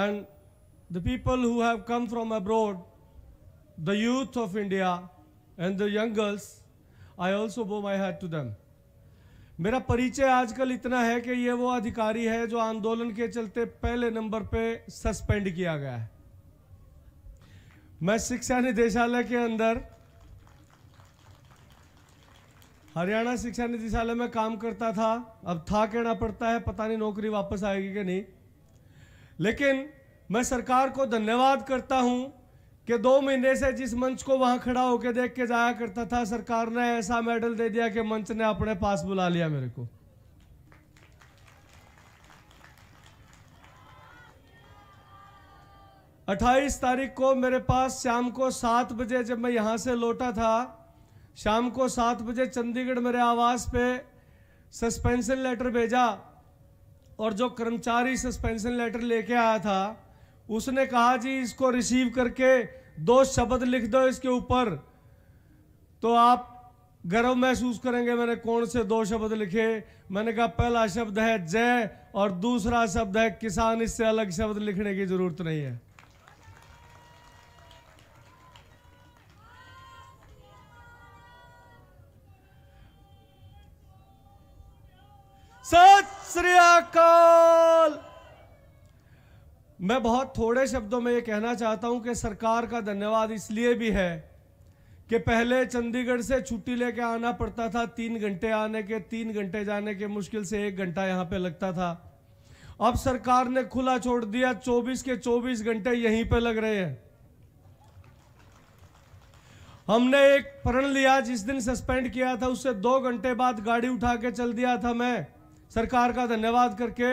and the people who have come from abroad, the youth of India and the young girls, I also bow my hat to them. मेरा परिचय आजकल itna hai ki ye wo adhikari hai jo andolan ke chalte pehle number pe suspend kiya gaya hai main shiksha nideshalay ke andar Haryana शिक्षा निदेशालय में काम करता था अब था कहना पड़ता है पता नहीं नौकरी वापस आएगी कि नहीं लेकिन मैं सरकार को धन्यवाद करता हूं कि दो महीने से जिस मंच को वहां खड़ा होकर देख के जाया करता था सरकार ने ऐसा मेडल दे दिया कि मंच ने अपने पास बुला लिया मेरे को अट्ठाईस तारीख को मेरे पास शाम को सात बजे जब मैं यहां से लौटा था शाम को सात बजे चंडीगढ़ मेरे आवास पे सस्पेंशन लेटर भेजा और जो कर्मचारी सस्पेंशन लेटर लेके आया था उसने कहा जी इसको रिसीव करके दो शब्द लिख दो इसके ऊपर तो आप गर्व महसूस करेंगे मैंने कौन से दो शब्द लिखे मैंने कहा पहला शब्द है जय और दूसरा शब्द है किसान इससे अलग शब्द लिखने की जरूरत नहीं है श्रीकाल मैं बहुत थोड़े शब्दों में ये कहना चाहता हूं कि सरकार का धन्यवाद इसलिए भी है कि पहले चंडीगढ़ से छुट्टी लेके आना पड़ता था तीन घंटे आने के तीन घंटे जाने के मुश्किल से एक घंटा यहां पे लगता था अब सरकार ने खुला छोड़ दिया 24 के 24 घंटे यहीं पे लग रहे हैं हमने एक प्रण लिया जिस दिन सस्पेंड किया था उससे दो घंटे बाद गाड़ी उठा के चल दिया था मैं सरकार का धन्यवाद करके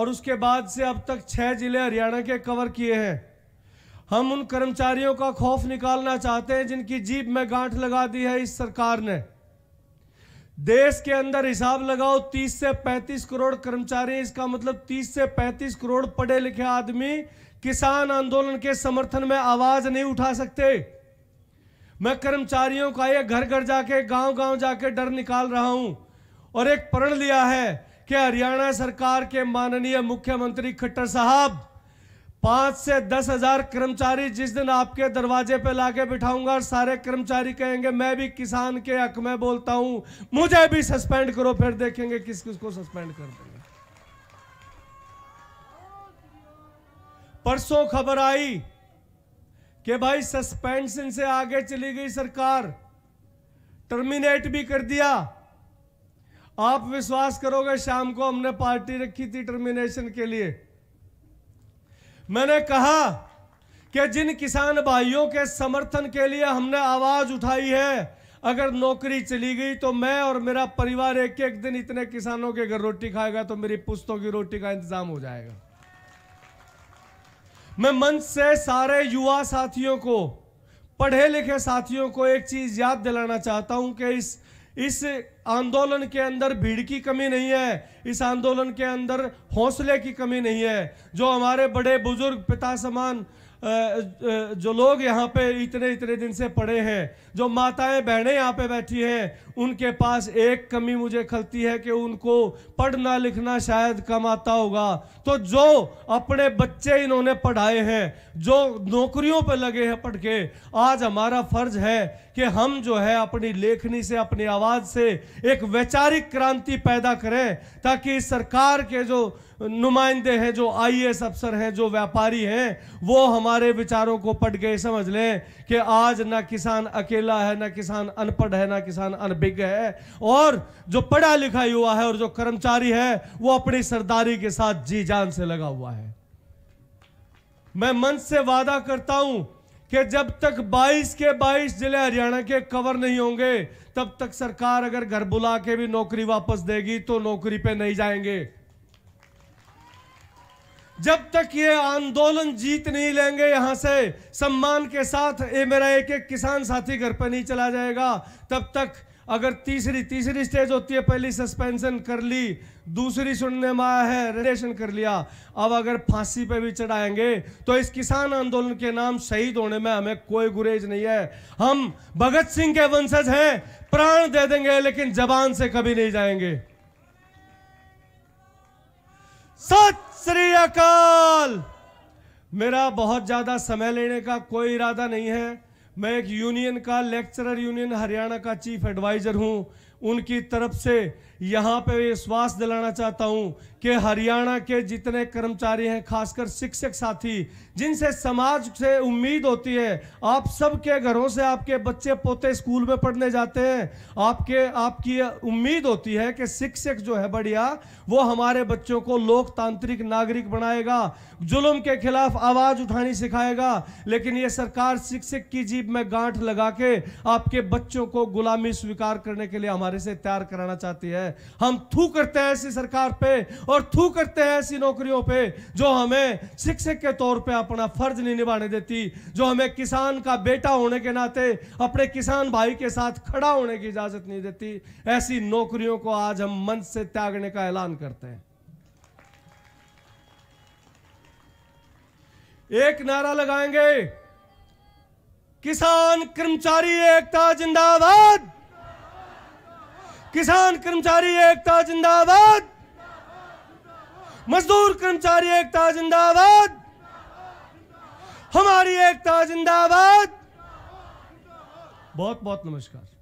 और उसके बाद से अब तक छः जिले हरियाणा के कवर किए हैं हम उन कर्मचारियों का खौफ निकालना चाहते हैं जिनकी जीप में गांठ लगा दी है इस सरकार ने देश के अंदर हिसाब लगाओ 30 से 35 करोड़ कर्मचारी इसका मतलब 30 से 35 करोड़ पढ़े लिखे आदमी किसान आंदोलन के समर्थन में आवाज नहीं उठा सकते मैं कर्मचारियों का ये घर घर जाके गांव गांव जाके डर निकाल रहा हूं और एक प्रण लिया है कि हरियाणा सरकार के माननीय मुख्यमंत्री खट्टर साहब पांच से दस हजार कर्मचारी जिस दिन आपके दरवाजे पे लाके बिठाऊंगा और सारे कर्मचारी कहेंगे मैं भी किसान के हक में बोलता हूं मुझे भी सस्पेंड करो फिर देखेंगे किस किस को सस्पेंड कर देंगे परसों खबर आई कि भाई सस्पेंशन से आगे चली गई सरकार टर्मिनेट भी कर दिया आप विश्वास करोगे शाम को हमने पार्टी रखी थी टर्मिनेशन के लिए मैंने कहा कि जिन किसान भाइयों के समर्थन के लिए हमने आवाज उठाई है अगर नौकरी चली गई तो मैं और मेरा परिवार एक एक दिन इतने किसानों के घर रोटी खाएगा तो मेरी पुस्तों की रोटी का इंतजाम हो जाएगा मैं मंच से सारे युवा साथियों को पढ़े लिखे साथियों को एक चीज याद दिलाना चाहता हूं कि इस इस आंदोलन के अंदर भीड़ की कमी नहीं है इस आंदोलन के अंदर हौसले की कमी नहीं है जो हमारे बड़े बुजुर्ग पिता समान जो लोग यहाँ पे इतने इतने दिन से पड़े हैं जो माताएं बहनें यहाँ पे बैठी हैं उनके पास एक कमी मुझे खलती है कि उनको पढ़ना लिखना शायद कम आता होगा तो जो अपने बच्चे इन्होंने पढ़ाए हैं जो नौकरियों पर लगे हैं पढ़ के आज हमारा फर्ज है कि हम जो है अपनी लेखनी से अपनी आवाज़ से एक वैचारिक क्रांति पैदा करें ताकि सरकार के जो नुमाइंदे हैं जो आईएएस अफसर हैं जो व्यापारी हैं वो हमारे विचारों को पढ़ के समझ लें कि आज ना किसान अकेले बिरला है ना किसान अनपढ़ है ना किसान अनभिज्ञ है और जो पढ़ा लिखा युवा है और जो कर्मचारी है वो अपनी सरदारी के साथ जी जान से लगा हुआ है मैं मन से वादा करता हूं कि जब तक 22 के 22 जिले हरियाणा के कवर नहीं होंगे तब तक सरकार अगर घर बुला के भी नौकरी वापस देगी तो नौकरी पे नहीं जाएंगे जब तक ये आंदोलन जीत नहीं लेंगे यहाँ से सम्मान के साथ ये मेरा एक एक किसान साथी घर पर नहीं चला जाएगा तब तक अगर तीसरी तीसरी स्टेज होती है पहली सस्पेंशन कर ली दूसरी सुनने में आया है रिलेशन कर लिया अब अगर फांसी पे भी चढ़ाएंगे तो इस किसान आंदोलन के नाम शहीद होने में हमें कोई गुरेज नहीं है हम भगत सिंह के वंशज हैं प्राण दे देंगे लेकिन जबान से कभी नहीं जाएंगे सच श्री अकाल मेरा बहुत ज़्यादा समय लेने का कोई इरादा नहीं है मैं एक यूनियन का लेक्चरर यूनियन हरियाणा का चीफ एडवाइज़र हूं उनकी तरफ से यहाँ पे विश्वास दिलाना चाहता हूँ कि हरियाणा के जितने कर्मचारी हैं खासकर शिक्षक साथी जिनसे समाज से उम्मीद होती है आप सबके घरों से आपके बच्चे पोते स्कूल में पढ़ने जाते हैं आपके आपकी उम्मीद होती है कि शिक्षक जो है बढ़िया वो हमारे बच्चों को लोकतांत्रिक नागरिक बनाएगा जुल्म के खिलाफ आवाज़ उठानी सिखाएगा लेकिन ये सरकार शिक्षक की जीप में गांठ लगा के आपके बच्चों को गुलामी स्वीकार करने के लिए हमारे से तैयार कराना चाहती है हम थू करते हैं ऐसी सरकार पे और थू करते हैं ऐसी नौकरियों पे जो हमें शिक्षक के तौर पे अपना फर्ज नहीं निभाने देती जो हमें किसान का बेटा होने के नाते अपने किसान भाई के साथ खड़ा होने की इजाजत नहीं देती ऐसी नौकरियों को आज हम मंच से त्यागने का ऐलान करते हैं एक नारा लगाएंगे किसान कर्मचारी एकता जिंदाबाद किसान कर्मचारी एकता जिंदाबाद मजदूर कर्मचारी एकता जिंदाबाद हमारी एकता जिंदाबाद बहुत बहुत नमस्कार